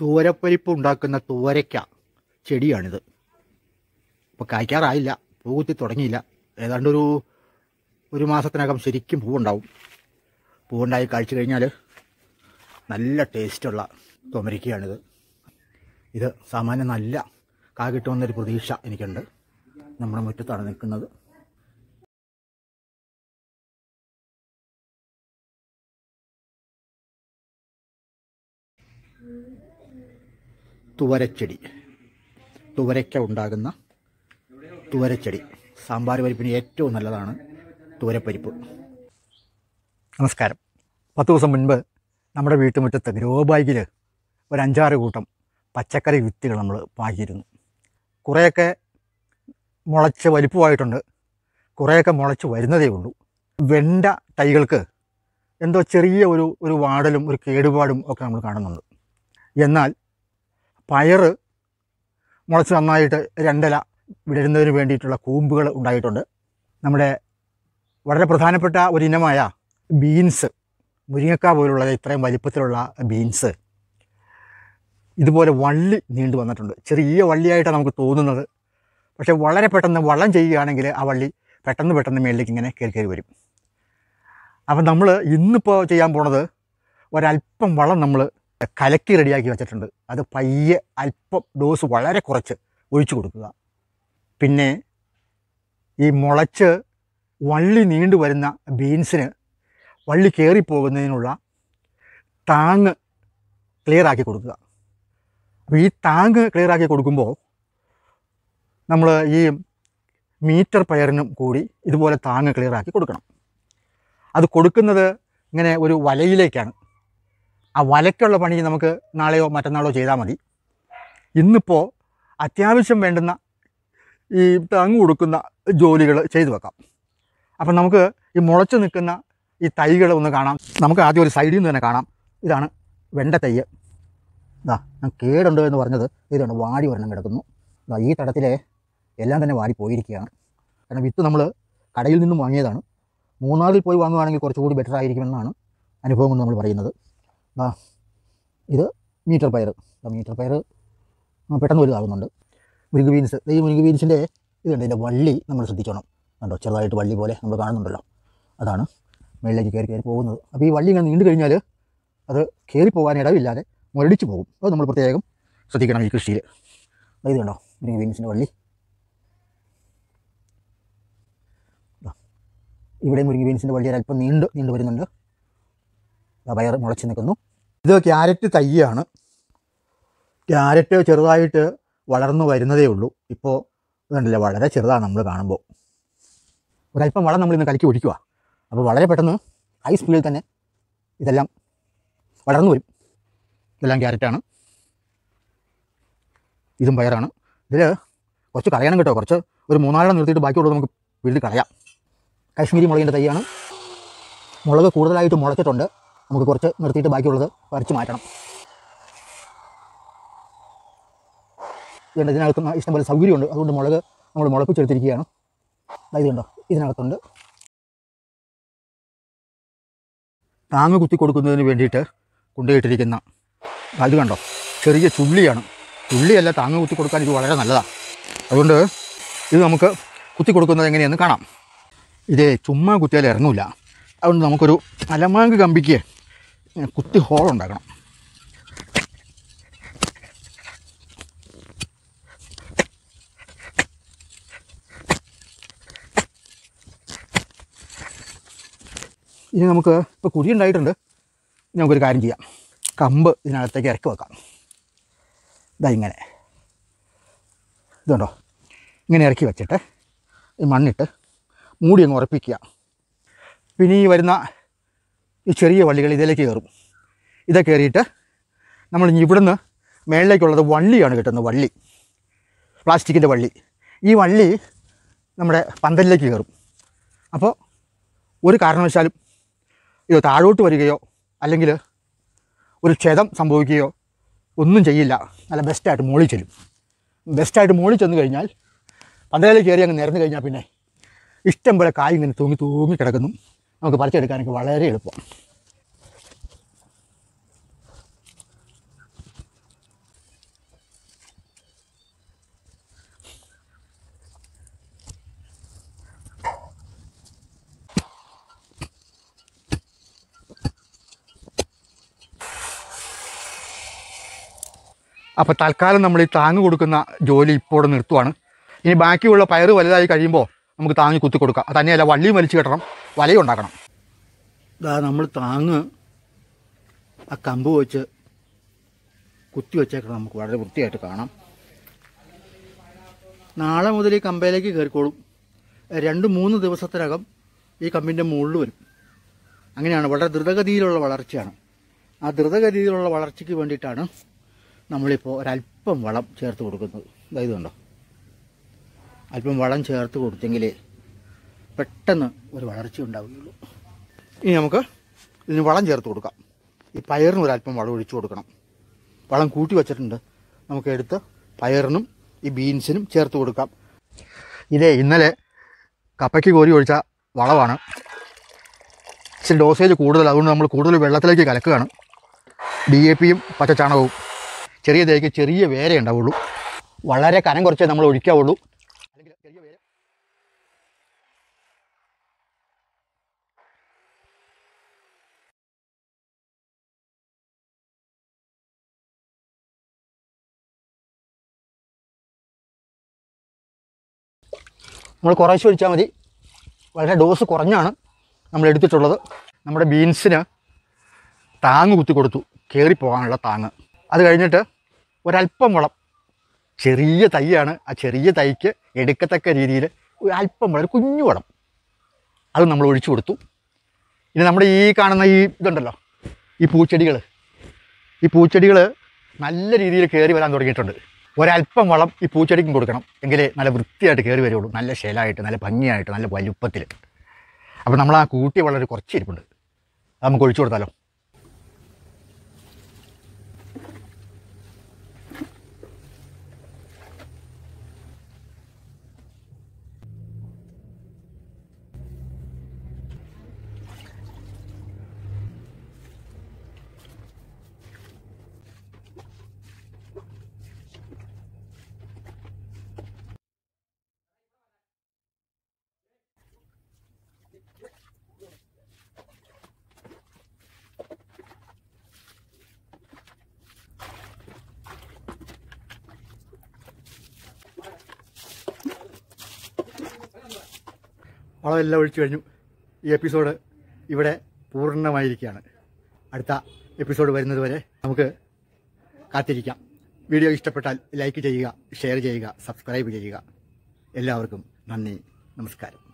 തൂവരപ്പരിപ്പ് ഉണ്ടാക്കുന്ന തൂവരയ്ക്ക ചെടിയാണിത് ഇപ്പോൾ കായ്ക്കാറായില്ല പൂ തുടങ്ങിയില്ല ഏതാണ്ട് ഒരു ഒരു മാസത്തിനകം ശരിക്കും പൂവുണ്ടാവും പൂവുണ്ടായി കഴിച്ചു കഴിഞ്ഞാൽ നല്ല ടേസ്റ്റുള്ള തുമരിക്കയാണിത് ഇത് സാമാന്യം നല്ല കാ കിട്ടുമെന്നൊരു പ്രതീക്ഷ എനിക്കുണ്ട് നമ്മുടെ മുറ്റത്താണ് നിൽക്കുന്നത് തുവരച്ചെടി തുവരയ്ക്ക ഉണ്ടാകുന്ന തുവരച്ചെടി സാമ്പാർ പരിപ്പിന് ഏറ്റവും നല്ലതാണ് തുവരപ്പരിപ്പ് നമസ്കാരം പത്ത് ദിവസം മുൻപ് നമ്മുടെ വീട്ടുമുറ്റത്ത് ഗ്രോ ബാഗിൽ ഒരു അഞ്ചാറ് കൂട്ടം പച്ചക്കറി വിത്തുകൾ നമ്മൾ പാകിയിരുന്നു കുറേയൊക്കെ മുളച്ച് വലിപ്പമായിട്ടുണ്ട് കുറേയൊക്കെ മുളച്ച് വരുന്നതേ ഉള്ളൂ വെണ്ട തൈകൾക്ക് എന്തോ ചെറിയ ഒരു ഒരു വാടലും ഒരു കേടുപാടും ഒക്കെ നമ്മൾ കാണുന്നുണ്ട് എന്നാൽ പയർ മുളച്ച് നന്നായിട്ട് രണ്ടില വിടരുന്നതിന് വേണ്ടിയിട്ടുള്ള കൂമ്പുകൾ ഉണ്ടായിട്ടുണ്ട് നമ്മുടെ വളരെ പ്രധാനപ്പെട്ട ഒരു ഇനമായ ബീൻസ് മുരിങ്ങക്ക പോലുള്ള ഇത്രയും വലിപ്പത്തിലുള്ള ബീൻസ് ഇതുപോലെ വള്ളി നീണ്ടു വന്നിട്ടുണ്ട് ചെറിയ വള്ളിയായിട്ടാണ് നമുക്ക് തോന്നുന്നത് പക്ഷേ വളരെ പെട്ടെന്ന് വള്ളം ചെയ്യുകയാണെങ്കിൽ ആ വള്ളി പെട്ടെന്ന് പെട്ടെന്ന് മേളിലേക്ക് ഇങ്ങനെ കയറി കയറി വരും അപ്പം നമ്മൾ ഇന്നിപ്പോൾ ചെയ്യാൻ പോണത് ഒരല്പം വളം നമ്മൾ കലക്കി റെഡിയാക്കി വെച്ചിട്ടുണ്ട് അത് പയ്യെ അല്പം ഡോസ് വളരെ കുറച്ച് ഒഴിച്ചു കൊടുക്കുക പിന്നെ ഈ മുളച്ച് വള്ളി നീണ്ടു വരുന്ന ബീൻസിന് വള്ളി കയറിപ്പോകുന്നതിനുള്ള താങ് ക്ലിയറാക്കി കൊടുക്കുക അപ്പോൾ ഈ താങ് ക്ലിയറാക്കി കൊടുക്കുമ്പോൾ നമ്മൾ ഈ മീറ്റർ പയറിനും കൂടി ഇതുപോലെ താങ് ക്ലിയറാക്കി കൊടുക്കണം അത് കൊടുക്കുന്നത് ഇങ്ങനെ ഒരു വലയിലേക്കാണ് ആ വലയ്ക്കുള്ള പണി നമുക്ക് നാളെയോ മറ്റന്നാളോ ചെയ്താൽ മതി ഇന്നിപ്പോൾ അത്യാവശ്യം വേണ്ടുന്ന ഈ തങ്ങ് കൊടുക്കുന്ന ജോലികൾ ചെയ്തു വെക്കാം അപ്പം നമുക്ക് ഈ മുളച്ചു നിൽക്കുന്ന ഈ തൈകൾ ഒന്ന് കാണാം നമുക്ക് ആദ്യം ഒരു സൈഡിൽ നിന്ന് തന്നെ കാണാം ഇതാണ് വെണ്ട തൈ ഇതാ ഞാൻ കേടുണ്ടോ എന്ന് പറഞ്ഞത് ഇതാണ് വാടി ഒരെണ്ണം കിടക്കുന്നു ഇതാ ഈ തടത്തിലെ എല്ലാം തന്നെ വാടി പോയിരിക്കുകയാണ് കാരണം വിത്ത് നമ്മൾ കടയിൽ നിന്നും വാങ്ങിയതാണ് മൂന്നാറിൽ പോയി വാങ്ങുകയാണെങ്കിൽ കുറച്ചുകൂടി ബെറ്റർ ആയിരിക്കുമെന്നാണ് അനുഭവം നമ്മൾ പറയുന്നത് ഇത് മീറ്റർ പയർ മീറ്റർ പയർ പെട്ടെന്ന് വലുതാകുന്നുണ്ട് മുരിങ്ങ ബീൻസ് ഈ മുരിങ്ങ ബീൻസിൻ്റെ ഇതുണ്ട് ഇതിൻ്റെ വള്ളി നമ്മൾ ശ്രദ്ധിക്കണം കണ്ടോ ചെറുതായിട്ട് വള്ളി പോലെ നമ്മൾ കാണുന്നുണ്ടല്ലോ അതാണ് മേളിലേക്ക് കയറി കയറി പോകുന്നത് അപ്പോൾ ഈ വള്ളി ഇങ്ങനെ നീണ്ടു കഴിഞ്ഞാൽ അത് കയറി പോകാൻ ഇടവില്ലാതെ മുരടിച്ച് പോകും അത് നമ്മൾ പ്രത്യേകം ശ്രദ്ധിക്കണം ഈ കൃഷിയിൽ ഇത് കണ്ടോ മുരിങ്ങ ബീൻസിൻ്റെ വള്ളി ഇവിടെ മുരിങ്ങ ബീൻസിൻ്റെ വള്ളി അല്പം നീണ്ട് നീണ്ടു വരുന്നുണ്ട് പയർ മുളച്ച് നിൽക്കുന്നു ഇത് ക്യാരറ്റ് തയ്യാണ് ക്യാരറ്റ് ചെറുതായിട്ട് വളർന്നു വരുന്നതേ ഉള്ളൂ ഇപ്പോൾ ഇതുണ്ടല്ലേ വളരെ ചെറുതാണ് നമ്മൾ കാണുമ്പോൾ ഒരല്പം വളം നമ്മൾ കലക്കി ഒഴിക്കുക അപ്പോൾ വളരെ പെട്ടെന്ന് ഹൈ സ്പീഡിൽ തന്നെ ഇതെല്ലാം വളർന്നു വരും ഇതെല്ലാം ക്യാരറ്റാണ് ഇതും പയറാണ് ഇതിൽ കുറച്ച് കളയണം കേട്ടോ കുറച്ച് ഒരു മൂന്നാലെണ്ണം നിർത്തിയിട്ട് ബാക്കിയുള്ളത് നമുക്ക് വീട്ടിൽ കളയാം കാശ്മീരി മുളകിൻ്റെ തൈയാണ് മുളക് കൂടുതലായിട്ട് മുളച്ചിട്ടുണ്ട് നമുക്ക് കുറച്ച് നിർത്തിയിട്ട് ബാക്കിയുള്ളത് വരച്ച് മാറ്റണം വേണ്ട ഇതിനകത്ത് ഇഷ്ടംപോലെ സൗകര്യമുണ്ട് അതുകൊണ്ട് മുളക് നമ്മൾ മുളപ്പിച്ചെടുത്തിരിക്കുകയാണ് അതായത് ഉണ്ടോ ഇതിനകത്തുണ്ട് താങ്ങ് കുത്തി കൊടുക്കുന്നതിന് വേണ്ടിയിട്ട് കൊണ്ടുപോയിട്ടിരിക്കുന്ന അത് കണ്ടോ ചെറിയ ചുള്ളിയാണ് ചുള്ളിയല്ല താങ്ങ് കുത്തി കൊടുക്കാൻ ഇത് വളരെ നല്ലതാണ് അതുകൊണ്ട് ഇത് നമുക്ക് കുത്തി കൊടുക്കുന്നത് എങ്ങനെയെന്ന് കാണാം ഇതേ ചുമ്മാ കുത്തിയാൽ ഇറങ്ങില്ല അതുകൊണ്ട് നമുക്കൊരു അലമാങ്ക് കമ്പിക്ക് കുത്തി ഉണ്ടാക്കണം ഇനി നമുക്ക് ഇപ്പോൾ കുഴി ഉണ്ടായിട്ടുണ്ട് നമുക്കൊരു കാര്യം ചെയ്യാം കമ്പ് ഇതിനകത്തേക്ക് ഇറക്കി വെക്കാം ഇതാ ഇങ്ങനെ ഇതുണ്ടോ ഇങ്ങനെ ഇറക്കി വെച്ചിട്ട് ഈ മണ്ണിട്ട് മൂടി അങ്ങ് ഉറപ്പിക്കുക പിന്നെ ഈ വരുന്ന ഈ ചെറിയ വള്ളികൾ ഇതിലേക്ക് കയറും ഇതൊക്കെ കയറിയിട്ട് നമ്മൾ ഇനി ഇവിടുന്ന് മേളിലേക്കുള്ളത് വള്ളിയാണ് കിട്ടുന്നത് വള്ളി പ്ലാസ്റ്റിക്കിൻ്റെ വള്ളി ഈ വള്ളി നമ്മുടെ പന്തലിലേക്ക് കയറും അപ്പോൾ ഒരു കാരണവശാലും ഇത് താഴോട്ട് വരികയോ അല്ലെങ്കിൽ ഒരു ക്ഷതം സംഭവിക്കുകയോ ഒന്നും ചെയ്യില്ല നല്ല ബെസ്റ്റായിട്ട് മോളി ചെല്ലും ബെസ്റ്റായിട്ട് മോളി ചെന്ന് കഴിഞ്ഞാൽ പന്തലിൽ കയറി അങ്ങ് നിരന്നു കഴിഞ്ഞാൽ പിന്നെ ഇഷ്ടം പോലെ കായ് ഇങ്ങനെ തൂങ്ങി തൂങ്ങി കിടക്കുന്നു നമുക്ക് പറിച്ചെടുക്കാനൊക്കെ വളരെ എളുപ്പം അപ്പോൾ തൽക്കാലം നമ്മൾ ഈ താങ്ങ് കൊടുക്കുന്ന ജോലി ഇപ്പോൾ നിർത്തുവാണ് ഇനി ബാക്കിയുള്ള പയറ് വലുതായി കഴിയുമ്പോൾ നമുക്ക് താങ്ങി കുത്തി കൊടുക്കാം തന്നെയല്ല വള്ളിയും വലിച്ചു കെട്ടണം വലയുണ്ടാക്കണം ഇതാ നമ്മൾ താങ്ങ് ആ കമ്പ് വെച്ച് കുത്തി വെച്ചേക്കണം നമുക്ക് വളരെ വൃത്തിയായിട്ട് കാണാം നാളെ മുതൽ ഈ കമ്പയിലേക്ക് കയറിക്കോളും രണ്ട് മൂന്ന് ദിവസത്തിനകം ഈ കമ്പിൻ്റെ മുകളിൽ വരും അങ്ങനെയാണ് വളരെ ദ്രുതഗതിയിലുള്ള വളർച്ചയാണ് ആ ദ്രുതഗതിയിലുള്ള വളർച്ചയ്ക്ക് വേണ്ടിയിട്ടാണ് നമ്മളിപ്പോൾ ഒരല്പം വളം ചേർത്ത് കൊടുക്കുന്നത് ഇതായതുകൊണ്ടോ കണ്ടോ അല്പം വളം ചേർത്ത് കൊടുത്തെങ്കിലേ പെട്ടെന്ന് ഒരു വളർച്ച ഉണ്ടാവുകയുള്ളൂ ഇനി നമുക്ക് ഇതിന് വളം ചേർത്ത് കൊടുക്കാം ഈ പയറിന് ഒരല്പം വളം ഒഴിച്ചു കൊടുക്കണം വളം കൂട്ടി വച്ചിട്ടുണ്ട് നമുക്ക് എടുത്ത് പയറിനും ഈ ബീൻസിനും ചേർത്ത് കൊടുക്കാം ഇതേ ഇന്നലെ കപ്പയ്ക്ക് കോരി ഒഴിച്ച വളമാണ് ഇച്ചിരി ഡോസേജ് കൂടുതൽ അതുകൊണ്ട് നമ്മൾ കൂടുതൽ വെള്ളത്തിലേക്ക് കലക്കുകയാണ് ഡി എ പിയും പച്ചച്ചാണകവും ചെറിയ തേക്ക് ചെറിയ വേരേ ഉണ്ടാവുള്ളൂ വളരെ കനം കുറച്ചേ നമ്മൾ ഒഴിക്കാവുള്ളൂ നമ്മൾ കുറേശ്ശെ ഒഴിച്ചാൽ മതി വളരെ ഡോസ് കുറഞ്ഞാണ് നമ്മൾ എടുത്തിട്ടുള്ളത് നമ്മുടെ ബീൻസിന് താങ്ങ് കുത്തി കൊടുത്തു കയറിപ്പോകാനുള്ള താങ്ങ് അത് കഴിഞ്ഞിട്ട് ഒരല്പം വളം ചെറിയ തൈയാണ് ആ ചെറിയ തൈക്ക് എടുക്കത്തക്ക രീതിയിൽ ഒരു അല്പം ഒരു കുഞ്ഞു വളം അത് നമ്മൾ ഒഴിച്ചു കൊടുത്തു ഇനി നമ്മുടെ ഈ കാണുന്ന ഈ ഇതുണ്ടല്ലോ ഈ പൂച്ചെടികൾ ഈ പൂച്ചെടികൾ നല്ല രീതിയിൽ കയറി വരാൻ തുടങ്ങിയിട്ടുണ്ട് ഒരല്പം വളം ഈ പൂച്ചെടിക്കും കൊടുക്കണം എങ്കിലേ നല്ല വൃത്തിയായിട്ട് കയറി വരുള്ളൂ നല്ല ശേലായിട്ട് നല്ല ഭംഗിയായിട്ട് നല്ല വലുപ്പത്തിൽ അപ്പോൾ നമ്മൾ ആ കൂട്ടി വളരെ കുറച്ച് ഇരിപ്പുണ്ട് നമുക്ക് ഒഴിച്ചു കൊടുത്താലോ വളമെല്ലാം ഒഴിച്ചു കഴിഞ്ഞു ഈ എപ്പിസോഡ് ഇവിടെ പൂർണ്ണമായിരിക്കുകയാണ് അടുത്ത എപ്പിസോഡ് വരുന്നതുവരെ നമുക്ക് കാത്തിരിക്കാം വീഡിയോ ഇഷ്ടപ്പെട്ടാൽ ലൈക്ക് ചെയ്യുക ഷെയർ ചെയ്യുക സബ്സ്ക്രൈബ് ചെയ്യുക എല്ലാവർക്കും നന്ദി നമസ്കാരം